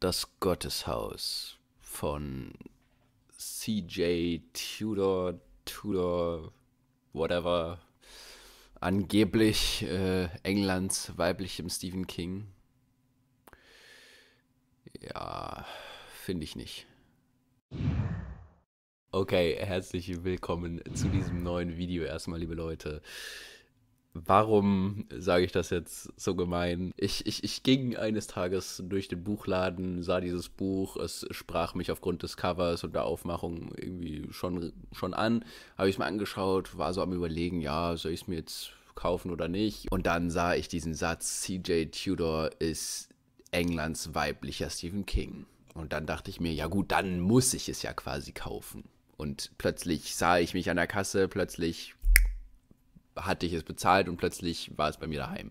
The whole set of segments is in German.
Das Gotteshaus von CJ Tudor, Tudor, whatever, angeblich äh, Englands weiblichem Stephen King. Ja, finde ich nicht. Okay, herzlich willkommen zu diesem neuen Video erstmal, liebe Leute warum sage ich das jetzt so gemein? Ich, ich, ich ging eines Tages durch den Buchladen, sah dieses Buch, es sprach mich aufgrund des Covers und der Aufmachung irgendwie schon, schon an, habe ich es mir angeschaut, war so am überlegen, ja, soll ich es mir jetzt kaufen oder nicht? Und dann sah ich diesen Satz, CJ Tudor ist Englands weiblicher Stephen King. Und dann dachte ich mir, ja gut, dann muss ich es ja quasi kaufen. Und plötzlich sah ich mich an der Kasse, plötzlich hatte ich es bezahlt und plötzlich war es bei mir daheim.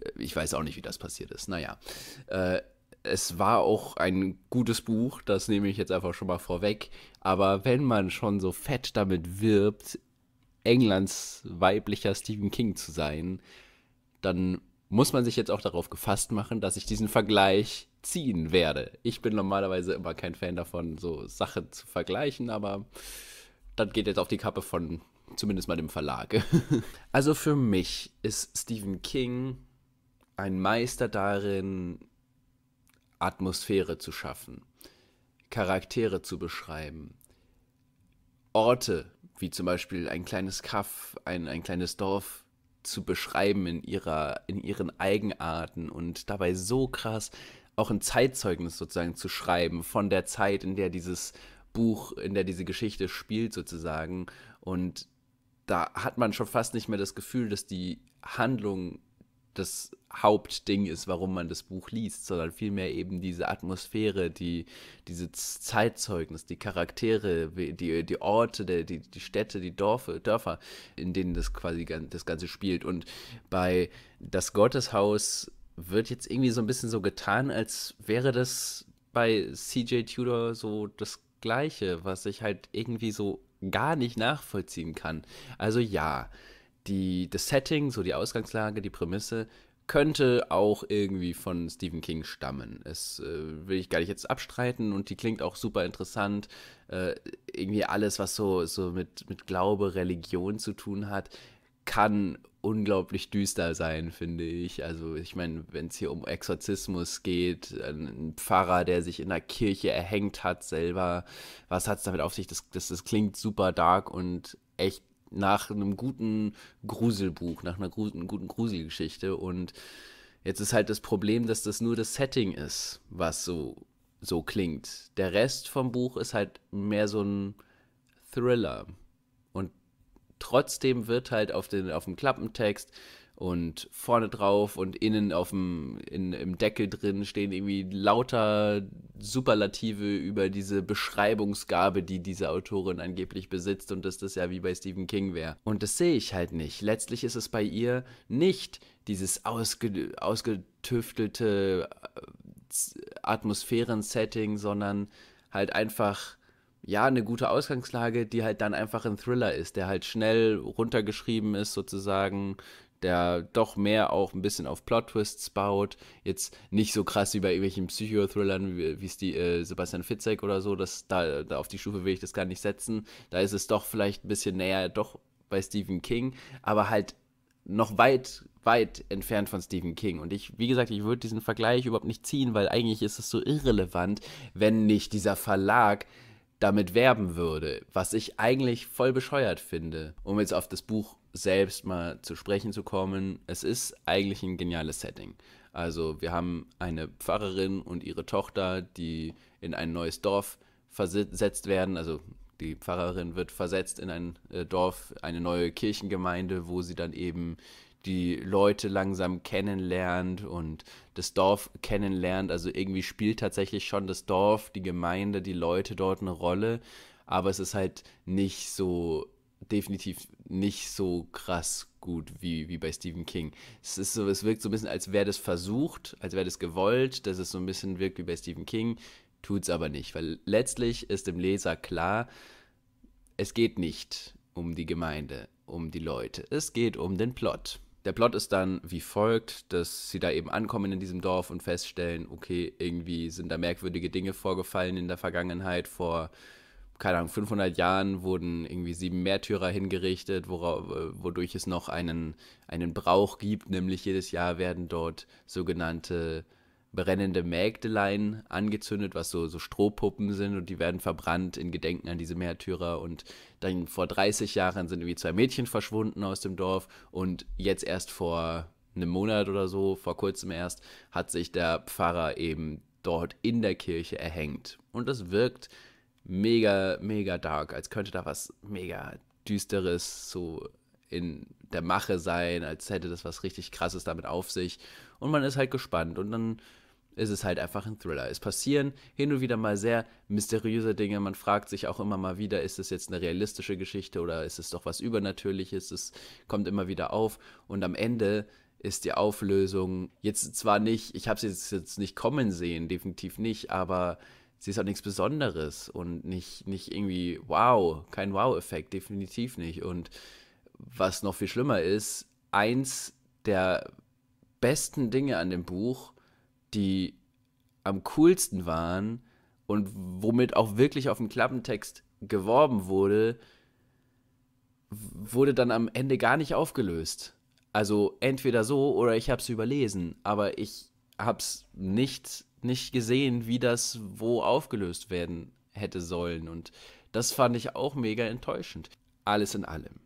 Äh, ich weiß auch nicht, wie das passiert ist. Naja. Äh, es war auch ein gutes Buch, das nehme ich jetzt einfach schon mal vorweg. Aber wenn man schon so fett damit wirbt, Englands weiblicher Stephen King zu sein, dann muss man sich jetzt auch darauf gefasst machen, dass ich diesen Vergleich ziehen werde. Ich bin normalerweise immer kein Fan davon, so Sachen zu vergleichen, aber das geht jetzt auf die Kappe von Zumindest mal dem Verlag. also für mich ist Stephen King ein Meister darin, Atmosphäre zu schaffen, Charaktere zu beschreiben, Orte, wie zum Beispiel ein kleines Kaff, ein, ein kleines Dorf zu beschreiben in, ihrer, in ihren Eigenarten und dabei so krass auch ein Zeitzeugnis sozusagen zu schreiben von der Zeit, in der dieses Buch, in der diese Geschichte spielt sozusagen und da hat man schon fast nicht mehr das Gefühl, dass die Handlung das Hauptding ist, warum man das Buch liest, sondern vielmehr eben diese Atmosphäre, die, diese Zeitzeugnis, die Charaktere, die, die Orte, die, die Städte, die Dorfe, Dörfer, in denen das quasi das Ganze spielt. Und bei Das Gotteshaus wird jetzt irgendwie so ein bisschen so getan, als wäre das bei CJ Tudor so das Gleiche, was ich halt irgendwie so gar nicht nachvollziehen kann. Also ja, die, das Setting, so die Ausgangslage, die Prämisse könnte auch irgendwie von Stephen King stammen. Es äh, will ich gar nicht jetzt abstreiten und die klingt auch super interessant. Äh, irgendwie alles, was so, so mit, mit Glaube, Religion zu tun hat, kann unglaublich düster sein, finde ich. Also ich meine, wenn es hier um Exorzismus geht, ein Pfarrer, der sich in der Kirche erhängt hat selber, was hat es damit auf sich? Das, das, das klingt super dark und echt nach einem guten Gruselbuch, nach einer guten, guten Gruselgeschichte. Und jetzt ist halt das Problem, dass das nur das Setting ist, was so, so klingt. Der Rest vom Buch ist halt mehr so ein Thriller trotzdem wird halt auf, den, auf dem Klappentext und vorne drauf und innen auf dem, in, im Deckel drin stehen irgendwie lauter Superlative über diese Beschreibungsgabe, die diese Autorin angeblich besitzt und dass das ja wie bei Stephen King wäre. Und das sehe ich halt nicht. Letztlich ist es bei ihr nicht dieses ausge, ausgetüftelte äh, Atmosphären-Setting, sondern halt einfach ja, eine gute Ausgangslage, die halt dann einfach ein Thriller ist, der halt schnell runtergeschrieben ist sozusagen, der doch mehr auch ein bisschen auf Plot-Twists baut. Jetzt nicht so krass wie bei irgendwelchen Psychothrillern, wie es die äh, Sebastian Fitzek oder so, das, da, da auf die Stufe will ich das gar nicht setzen. Da ist es doch vielleicht ein bisschen näher, doch bei Stephen King, aber halt noch weit, weit entfernt von Stephen King. Und ich, wie gesagt, ich würde diesen Vergleich überhaupt nicht ziehen, weil eigentlich ist es so irrelevant, wenn nicht dieser Verlag damit werben würde, was ich eigentlich voll bescheuert finde. Um jetzt auf das Buch selbst mal zu sprechen zu kommen, es ist eigentlich ein geniales Setting. Also wir haben eine Pfarrerin und ihre Tochter, die in ein neues Dorf versetzt werden, also die Pfarrerin wird versetzt in ein äh, Dorf, eine neue Kirchengemeinde, wo sie dann eben die Leute langsam kennenlernt und das Dorf kennenlernt. Also irgendwie spielt tatsächlich schon das Dorf, die Gemeinde, die Leute dort eine Rolle, aber es ist halt nicht so, definitiv nicht so krass gut wie, wie bei Stephen King. Es, ist so, es wirkt so ein bisschen, als wäre das versucht, als wäre das gewollt, dass es so ein bisschen wirkt wie bei Stephen King tut es aber nicht, weil letztlich ist dem Leser klar, es geht nicht um die Gemeinde, um die Leute, es geht um den Plot. Der Plot ist dann wie folgt, dass sie da eben ankommen in diesem Dorf und feststellen, okay, irgendwie sind da merkwürdige Dinge vorgefallen in der Vergangenheit. Vor, keine Ahnung, 500 Jahren wurden irgendwie sieben Märtyrer hingerichtet, wodurch es noch einen, einen Brauch gibt, nämlich jedes Jahr werden dort sogenannte brennende Mägdelein angezündet, was so, so Strohpuppen sind und die werden verbrannt in Gedenken an diese Märtyrer und dann vor 30 Jahren sind irgendwie zwei Mädchen verschwunden aus dem Dorf und jetzt erst vor einem Monat oder so, vor kurzem erst, hat sich der Pfarrer eben dort in der Kirche erhängt. Und das wirkt mega, mega dark, als könnte da was mega düsteres so in der Mache sein, als hätte das was richtig krasses damit auf sich. Und man ist halt gespannt und dann ist es halt einfach ein Thriller. Es passieren hin und wieder mal sehr mysteriöse Dinge. Man fragt sich auch immer mal wieder, ist es jetzt eine realistische Geschichte oder ist es doch was Übernatürliches? Es kommt immer wieder auf und am Ende ist die Auflösung jetzt zwar nicht, ich habe sie jetzt, jetzt nicht kommen sehen, definitiv nicht, aber sie ist auch nichts Besonderes und nicht, nicht irgendwie wow, kein Wow-Effekt, definitiv nicht. Und was noch viel schlimmer ist, eins der besten Dinge an dem Buch die am coolsten waren und womit auch wirklich auf dem Klappentext geworben wurde, wurde dann am Ende gar nicht aufgelöst. Also entweder so oder ich habe es überlesen, aber ich habe es nicht, nicht gesehen, wie das wo aufgelöst werden hätte sollen. Und das fand ich auch mega enttäuschend. Alles in allem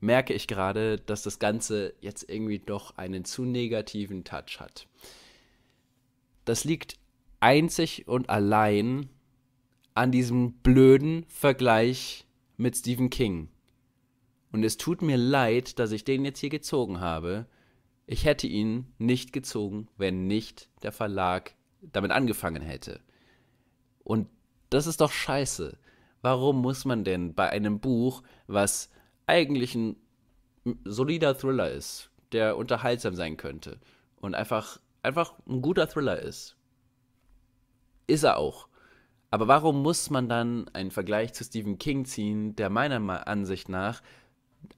merke ich gerade, dass das Ganze jetzt irgendwie doch einen zu negativen Touch hat. Das liegt einzig und allein an diesem blöden Vergleich mit Stephen King. Und es tut mir leid, dass ich den jetzt hier gezogen habe. Ich hätte ihn nicht gezogen, wenn nicht der Verlag damit angefangen hätte. Und das ist doch scheiße. Warum muss man denn bei einem Buch, was eigentlich ein solider Thriller ist, der unterhaltsam sein könnte und einfach einfach ein guter Thriller ist. Ist er auch. Aber warum muss man dann einen Vergleich zu Stephen King ziehen, der meiner Ansicht nach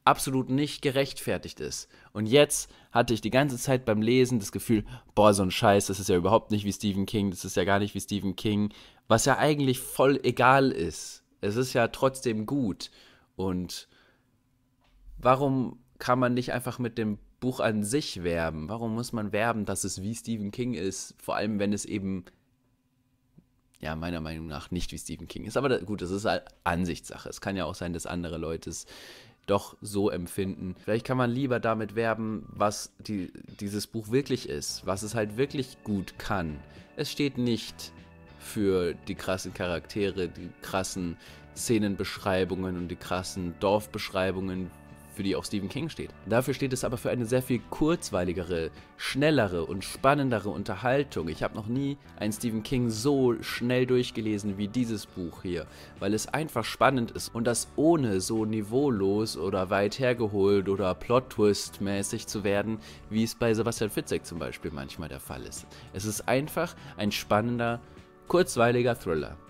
absolut nicht gerechtfertigt ist? Und jetzt hatte ich die ganze Zeit beim Lesen das Gefühl, boah, so ein Scheiß, das ist ja überhaupt nicht wie Stephen King, das ist ja gar nicht wie Stephen King, was ja eigentlich voll egal ist. Es ist ja trotzdem gut. Und warum kann man nicht einfach mit dem Buch an sich werben? Warum muss man werben, dass es wie Stephen King ist? Vor allem, wenn es eben, ja, meiner Meinung nach nicht wie Stephen King ist. Aber da, gut, das ist halt Ansichtssache. Es kann ja auch sein, dass andere Leute es doch so empfinden. Vielleicht kann man lieber damit werben, was die, dieses Buch wirklich ist, was es halt wirklich gut kann. Es steht nicht für die krassen Charaktere, die krassen Szenenbeschreibungen und die krassen Dorfbeschreibungen, für die auch Stephen King steht. Dafür steht es aber für eine sehr viel kurzweiligere, schnellere und spannendere Unterhaltung. Ich habe noch nie ein Stephen King so schnell durchgelesen wie dieses Buch hier, weil es einfach spannend ist und das ohne so niveaulos oder weit hergeholt oder Plot-Twist-mäßig zu werden, wie es bei Sebastian Fitzek zum Beispiel manchmal der Fall ist. Es ist einfach ein spannender, kurzweiliger Thriller.